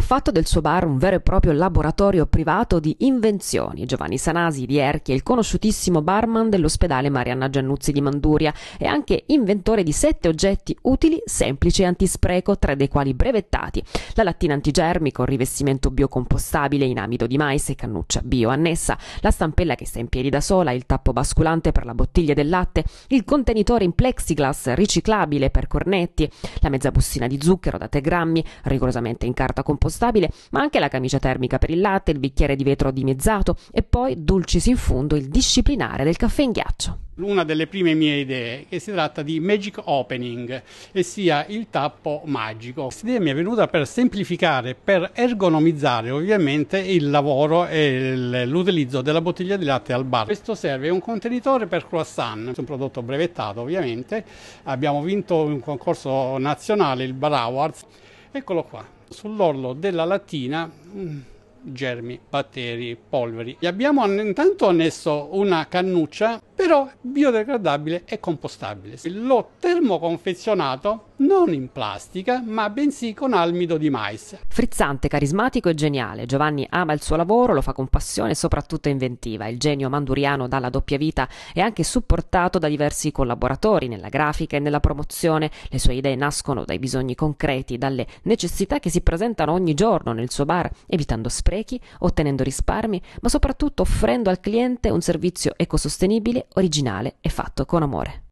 ha fatto del suo bar un vero e proprio laboratorio privato di invenzioni. Giovanni Sanasi di Erchi è il conosciutissimo barman dell'ospedale Marianna Giannuzzi di Manduria e anche inventore di sette oggetti utili, semplici e antispreco, tre dei quali brevettati. La lattina antigermi con rivestimento biocompostabile in amido di mais e cannuccia bio annessa, la stampella che sta in piedi da sola, il tappo basculante per la bottiglia del latte, il contenitore in plexiglass riciclabile per cornetti, la mezza bustina di zucchero da 3 grammi, rigorosamente in carta compostata compostabile, ma anche la camicia termica per il latte, il bicchiere di vetro dimezzato e poi, dulcis in fundo, il disciplinare del caffè in ghiaccio una delle prime mie idee, che si tratta di Magic Opening, e sia il tappo magico. Questa idea mi è venuta per semplificare, per ergonomizzare ovviamente il lavoro e l'utilizzo della bottiglia di latte al bar. Questo serve un contenitore per croissant, un prodotto brevettato ovviamente. Abbiamo vinto un concorso nazionale, il Bar Awards. Eccolo qua, sull'orlo della latina mm, germi, batteri, polveri. Gli abbiamo intanto annesso una cannuccia però biodegradabile e compostabile. L'ho termoconfezionato non in plastica, ma bensì con almido di mais. Frizzante, carismatico e geniale, Giovanni ama il suo lavoro, lo fa con passione e soprattutto inventiva. Il genio manduriano dalla doppia vita è anche supportato da diversi collaboratori nella grafica e nella promozione. Le sue idee nascono dai bisogni concreti, dalle necessità che si presentano ogni giorno nel suo bar, evitando sprechi, ottenendo risparmi, ma soprattutto offrendo al cliente un servizio ecosostenibile originale e fatto con amore.